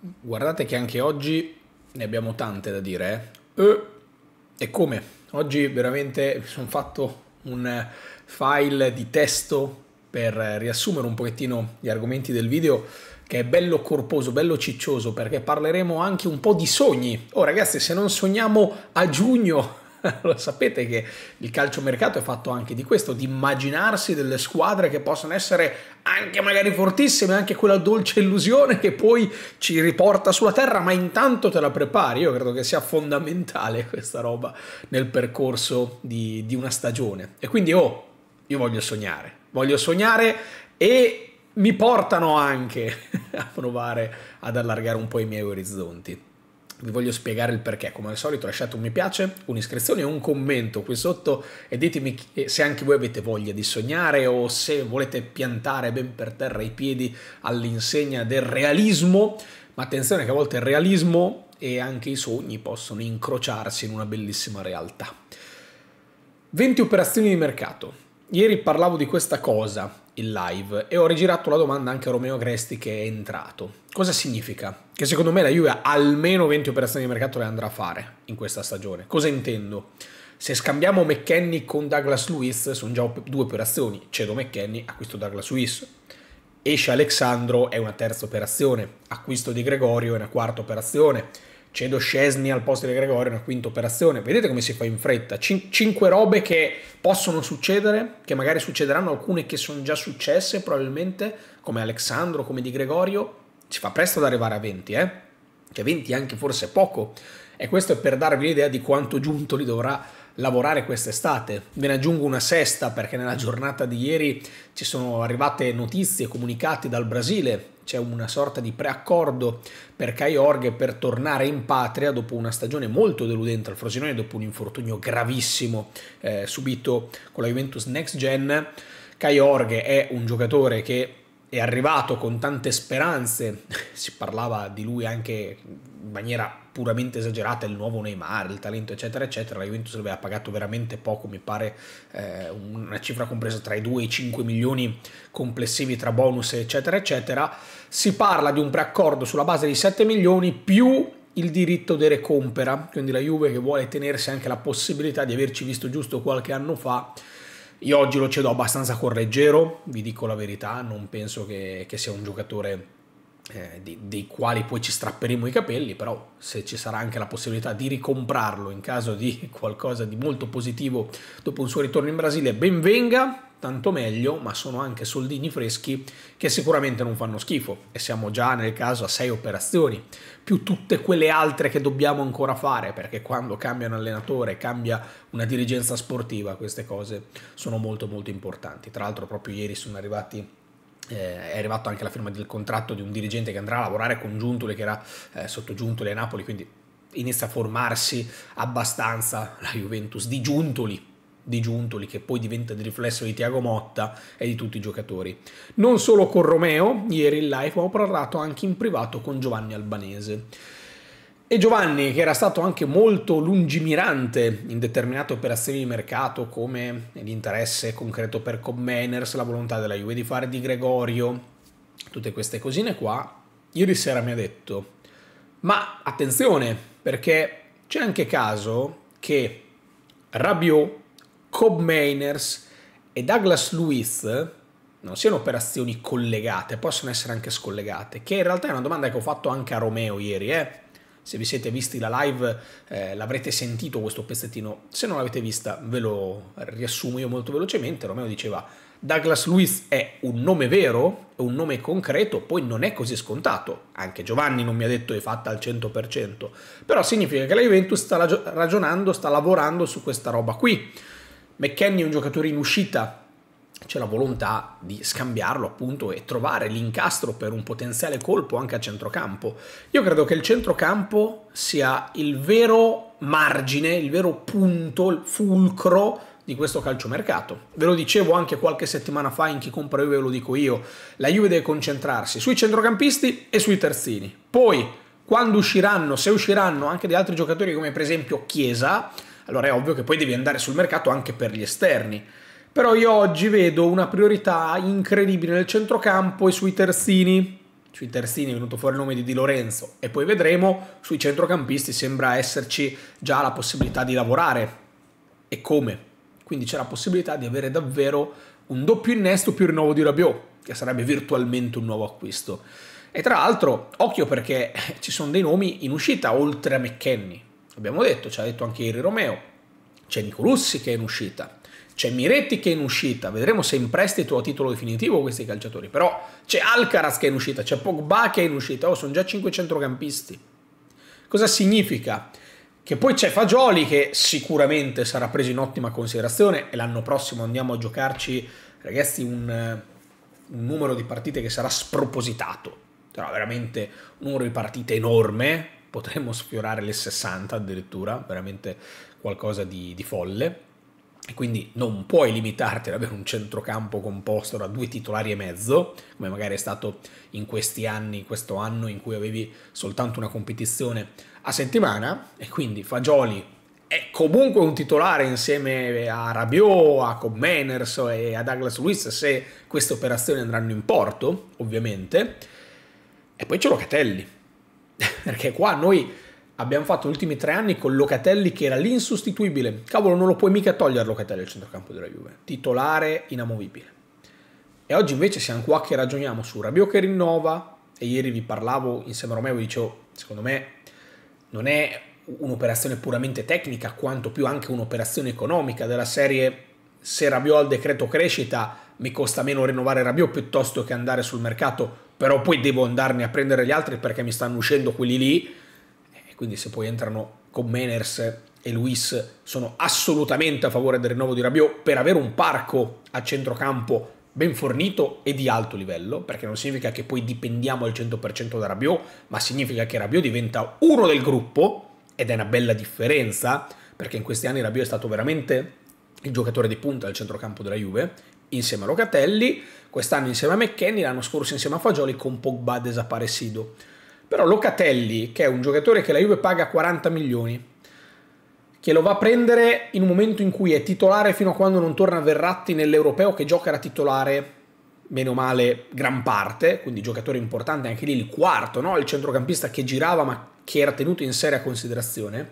Guardate che anche oggi ne abbiamo tante da dire. Eh? eh e come? Oggi veramente mi sono fatto un file di testo per riassumere un pochettino gli argomenti del video che è bello corposo, bello ciccioso perché parleremo anche un po' di sogni. Oh ragazzi, se non sogniamo a giugno Lo sapete che il calciomercato è fatto anche di questo, di immaginarsi delle squadre che possono essere anche magari fortissime, anche quella dolce illusione che poi ci riporta sulla terra, ma intanto te la prepari. Io credo che sia fondamentale questa roba nel percorso di, di una stagione. E quindi, oh, io voglio sognare, voglio sognare e mi portano anche a provare ad allargare un po' i miei orizzonti vi voglio spiegare il perché. Come al solito lasciate un mi piace, un'iscrizione e un commento qui sotto e ditemi eh, se anche voi avete voglia di sognare o se volete piantare ben per terra i piedi all'insegna del realismo. Ma attenzione che a volte il realismo e anche i sogni possono incrociarsi in una bellissima realtà. 20 operazioni di mercato. Ieri parlavo di questa cosa il live e ho rigirato la domanda anche a Romeo Cresti che è entrato. Cosa significa? Che secondo me la Juve almeno 20 operazioni di mercato le andrà a fare in questa stagione. Cosa intendo? Se scambiamo McKenny con Douglas Lewis sono già due operazioni. Cedo McKenny, acquisto Douglas Lewis. Esce Alexandro è una terza operazione. Acquisto di Gregorio è una quarta operazione cedo Scesni al posto di Gregorio, una quinta operazione, vedete come si fa in fretta, Cin- cinque robe che possono succedere, che magari succederanno, alcune che sono già successe probabilmente, come Alessandro, come di Gregorio, si fa presto ad arrivare a 20, eh? cioè 20 anche forse poco, e questo è per darvi un'idea di quanto giunto li dovrà lavorare quest'estate. Ve ne aggiungo una sesta perché nella giornata di ieri ci sono arrivate notizie, comunicate dal Brasile c'è una sorta di preaccordo per Kai Orghe per tornare in patria dopo una stagione molto deludente al Frosinone, dopo un infortunio gravissimo eh, subito con la Juventus Next Gen. Kai Orghe è un giocatore che è arrivato con tante speranze, si parlava di lui anche in maniera puramente esagerata, il nuovo Neymar, il talento eccetera eccetera, la Juventus aveva pagato veramente poco, mi pare eh, una cifra compresa tra i 2 e i 5 milioni complessivi tra bonus eccetera eccetera, si parla di un preaccordo sulla base di 7 milioni più il diritto di recompera, quindi la Juve che vuole tenersi anche la possibilità di averci visto giusto qualche anno fa io oggi lo cedo abbastanza con Leggero, vi dico la verità, non penso che, che sia un giocatore eh, dei, dei quali poi ci strapperemo i capelli, però se ci sarà anche la possibilità di ricomprarlo in caso di qualcosa di molto positivo dopo un suo ritorno in Brasile, ben venga, tanto meglio, ma sono anche soldini freschi che sicuramente non fanno schifo e siamo già nel caso a sei operazioni, più tutte quelle altre che dobbiamo ancora fare, perché quando cambia un allenatore, cambia una dirigenza sportiva, queste cose sono molto molto importanti. Tra l'altro proprio ieri sono arrivati eh, è arrivato anche la firma del contratto di un dirigente che andrà a lavorare con Giuntoli, che era eh, sotto Giuntoli a Napoli, quindi inizia a formarsi abbastanza la Juventus di Giuntoli, di Giuntoli che poi diventa il riflesso di Tiago Motta e di tutti i giocatori. Non solo con Romeo, ieri in live, ma ho parlato anche in privato con Giovanni Albanese. E Giovanni, che era stato anche molto lungimirante in determinate operazioni di mercato come l'interesse concreto per Commeners, la volontà della Juve di fare di Gregorio, tutte queste cosine qua, ieri sera mi ha detto, ma attenzione, perché c'è anche caso che Rabiot, Commeners e Douglas Lewis non siano operazioni collegate, possono essere anche scollegate, che in realtà è una domanda che ho fatto anche a Romeo ieri, eh se vi siete visti la live eh, l'avrete sentito questo pezzettino, se non l'avete vista ve lo riassumo io molto velocemente. Romeo diceva Douglas Lewis è un nome vero, è un nome concreto, poi non è così scontato. Anche Giovanni non mi ha detto è fatta al 100%, però significa che la Juventus sta ragionando, sta lavorando su questa roba qui. McKenny è un giocatore in uscita c'è la volontà di scambiarlo appunto e trovare l'incastro per un potenziale colpo anche a centrocampo. Io credo che il centrocampo sia il vero margine, il vero punto, il fulcro di questo calciomercato. Ve lo dicevo anche qualche settimana fa in chi compra io ve lo dico io, la Juve deve concentrarsi sui centrocampisti e sui terzini. Poi quando usciranno, se usciranno anche di altri giocatori come per esempio Chiesa, allora è ovvio che poi devi andare sul mercato anche per gli esterni. Però io oggi vedo una priorità incredibile nel centrocampo e sui terzini. Sui terzini è venuto fuori il nome di Di Lorenzo e poi vedremo, sui centrocampisti sembra esserci già la possibilità di lavorare. E come? Quindi c'è la possibilità di avere davvero un doppio innesto più il rinnovo di Rabiot, che sarebbe virtualmente un nuovo acquisto. E tra l'altro, occhio perché ci sono dei nomi in uscita oltre a McKenny. Abbiamo detto, ci ha detto anche ieri Romeo. C'è Nicolussi che è in uscita. C'è Miretti che è in uscita, vedremo se in prestito a titolo definitivo questi calciatori, però c'è Alcaraz che è in uscita, c'è Pogba che è in uscita, oh, sono già 5 centrocampisti. Cosa significa? Che poi c'è Fagioli che sicuramente sarà preso in ottima considerazione e l'anno prossimo andiamo a giocarci, ragazzi, un, un numero di partite che sarà spropositato. Sarà veramente un numero di partite enorme, potremmo sfiorare le 60 addirittura, veramente qualcosa di, di folle e quindi non puoi limitarti ad avere un centrocampo composto da due titolari e mezzo, come magari è stato in questi anni, questo anno in cui avevi soltanto una competizione a settimana, e quindi Fagioli è comunque un titolare insieme a Rabiot, a Commeners e a Douglas Luiz, se queste operazioni andranno in porto, ovviamente, e poi c'è Locatelli, perché qua noi Abbiamo fatto gli ultimi tre anni con Locatelli che era l'insostituibile. Cavolo, non lo puoi mica togliere Locatelli al centrocampo della Juve. Titolare inamovibile. E oggi invece siamo qua che ragioniamo su Rabio che rinnova. E ieri vi parlavo insieme a Romeo e dicevo, secondo me non è un'operazione puramente tecnica, quanto più anche un'operazione economica della serie se Rabio ha il decreto crescita mi costa meno rinnovare Rabio piuttosto che andare sul mercato, però poi devo andarne a prendere gli altri perché mi stanno uscendo quelli lì quindi se poi entrano con Meners e Luis sono assolutamente a favore del rinnovo di Rabiot per avere un parco a centrocampo ben fornito e di alto livello, perché non significa che poi dipendiamo al 100% da Rabiot, ma significa che Rabiot diventa uno del gruppo ed è una bella differenza, perché in questi anni Rabiot è stato veramente il giocatore di punta al centrocampo della Juve, insieme a Locatelli, quest'anno insieme a McKenny, l'anno scorso insieme a Fagioli con Pogba desaparecido. Però Locatelli, che è un giocatore che la Juve paga 40 milioni, che lo va a prendere in un momento in cui è titolare fino a quando non torna Verratti nell'Europeo, che gioca da titolare, meno male, gran parte, quindi giocatore importante, anche lì il quarto, no? il centrocampista che girava ma che era tenuto in seria considerazione,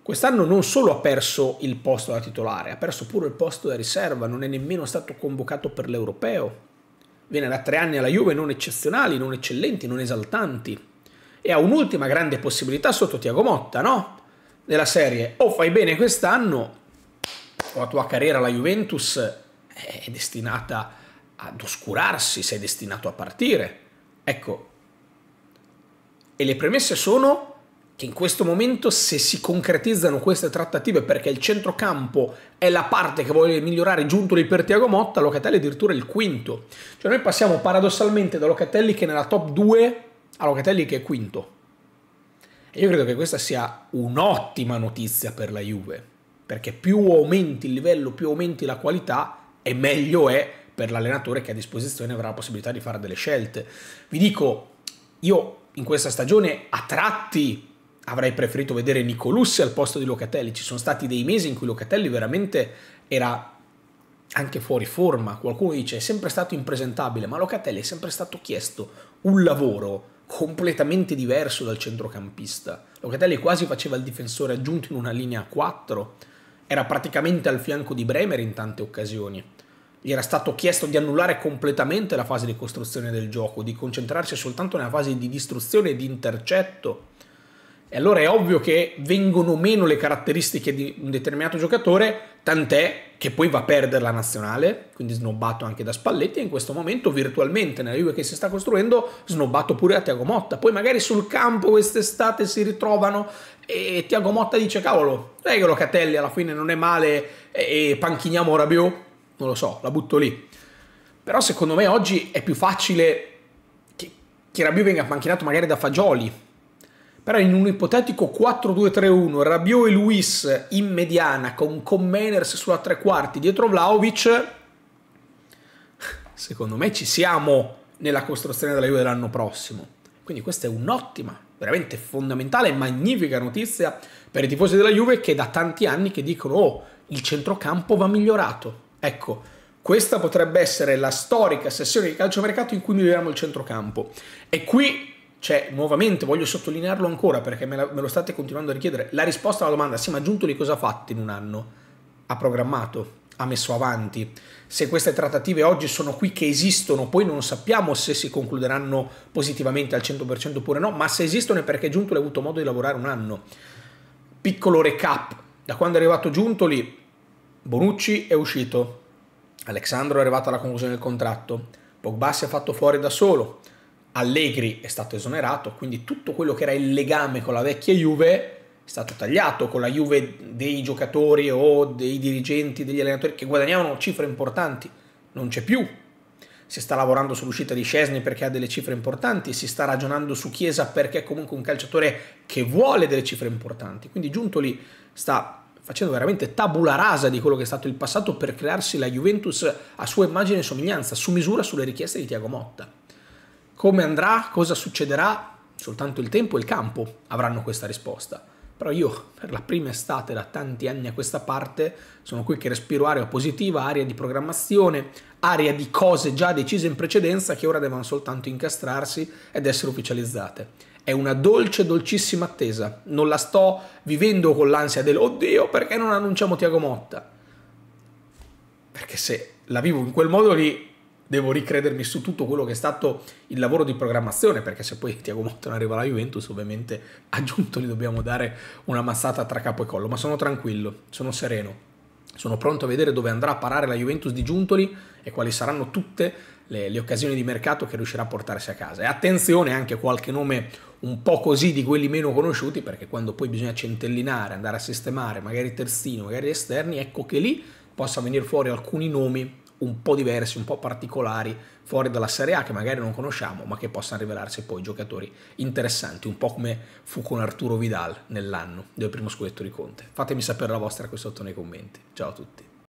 quest'anno non solo ha perso il posto da titolare, ha perso pure il posto da riserva, non è nemmeno stato convocato per l'Europeo. Viene da tre anni alla Juve non eccezionali, non eccellenti, non esaltanti e ha un'ultima grande possibilità sotto Tiago Motta, no? Nella serie o fai bene quest'anno o la tua carriera alla Juventus è destinata ad oscurarsi, sei destinato a partire. Ecco, e le premesse sono che in questo momento se si concretizzano queste trattative perché il centrocampo è la parte che vuole migliorare Giuntoli per Tiago Motta, Locatelli addirittura è il quinto. Cioè noi passiamo paradossalmente da Locatelli che nella top 2 a Locatelli che è quinto. E io credo che questa sia un'ottima notizia per la Juve, perché più aumenti il livello, più aumenti la qualità, e meglio è per l'allenatore che a disposizione avrà la possibilità di fare delle scelte. Vi dico, io in questa stagione a tratti avrei preferito vedere Nicolussi al posto di Locatelli. Ci sono stati dei mesi in cui Locatelli veramente era anche fuori forma. Qualcuno dice è sempre stato impresentabile, ma Locatelli è sempre stato chiesto un lavoro completamente diverso dal centrocampista. Locatelli quasi faceva il difensore aggiunto in una linea a 4, era praticamente al fianco di Bremer in tante occasioni. Gli era stato chiesto di annullare completamente la fase di costruzione del gioco, di concentrarsi soltanto nella fase di distruzione e di intercetto e allora è ovvio che vengono meno le caratteristiche di un determinato giocatore, tant'è che poi va a perdere la nazionale, quindi snobbato anche da Spalletti e in questo momento virtualmente nella Juve che si sta costruendo snobbato pure a Tiago Motta. Poi magari sul campo quest'estate si ritrovano e Tiago Motta dice cavolo, dai che Locatelli alla fine non è male e panchiniamo Rabiot, non lo so, la butto lì. Però secondo me oggi è più facile che, che Rabiot venga panchinato magari da Fagioli però in un ipotetico 4-2-3-1, Rabiot e Luis in mediana con Commeners sulla tre quarti dietro Vlaovic, secondo me ci siamo nella costruzione della Juve dell'anno prossimo. Quindi questa è un'ottima, veramente fondamentale e magnifica notizia per i tifosi della Juve che da tanti anni che dicono oh, il centrocampo va migliorato. Ecco, questa potrebbe essere la storica sessione di calciomercato in cui miglioriamo il centrocampo. E qui cioè nuovamente, voglio sottolinearlo ancora perché me, la, me, lo state continuando a richiedere, la risposta alla domanda, sì ma Giuntoli cosa ha fatto in un anno? Ha programmato, ha messo avanti. Se queste trattative oggi sono qui che esistono, poi non sappiamo se si concluderanno positivamente al 100% oppure no, ma se esistono è perché Giuntoli ha avuto modo di lavorare un anno. Piccolo recap, da quando è arrivato Giuntoli, Bonucci è uscito, Alexandro è arrivato alla conclusione del contratto, Pogba si è fatto fuori da solo, Allegri è stato esonerato, quindi tutto quello che era il legame con la vecchia Juve è stato tagliato, con la Juve dei giocatori o dei dirigenti, degli allenatori che guadagnavano cifre importanti, non c'è più. Si sta lavorando sull'uscita di Scesni perché ha delle cifre importanti, si sta ragionando su Chiesa perché è comunque un calciatore che vuole delle cifre importanti. Quindi Giuntoli sta facendo veramente tabula rasa di quello che è stato il passato per crearsi la Juventus a sua immagine e somiglianza, su misura sulle richieste di Tiago Motta. Come andrà? Cosa succederà? Soltanto il tempo e il campo avranno questa risposta. Però io, per la prima estate da tanti anni a questa parte, sono qui che respiro aria positiva, aria di programmazione, aria di cose già decise in precedenza che ora devono soltanto incastrarsi ed essere ufficializzate. È una dolce, dolcissima attesa. Non la sto vivendo con l'ansia del oddio perché non annunciamo Tiago Motta. Perché se la vivo in quel modo lì, devo ricredermi su tutto quello che è stato il lavoro di programmazione, perché se poi Tiago Motta arriva alla Juventus, ovviamente a Giunto gli dobbiamo dare una mazzata tra capo e collo, ma sono tranquillo, sono sereno. Sono pronto a vedere dove andrà a parare la Juventus di Giuntoli e quali saranno tutte le, le occasioni di mercato che riuscirà a portarsi a casa. E attenzione anche a qualche nome un po' così di quelli meno conosciuti, perché quando poi bisogna centellinare, andare a sistemare magari terzino, magari esterni, ecco che lì possa venire fuori alcuni nomi un po' diversi, un po' particolari fuori dalla Serie A che magari non conosciamo, ma che possano rivelarsi poi giocatori interessanti, un po' come fu con Arturo Vidal nell'anno del primo scudetto di Conte. Fatemi sapere la vostra qui sotto nei commenti. Ciao a tutti.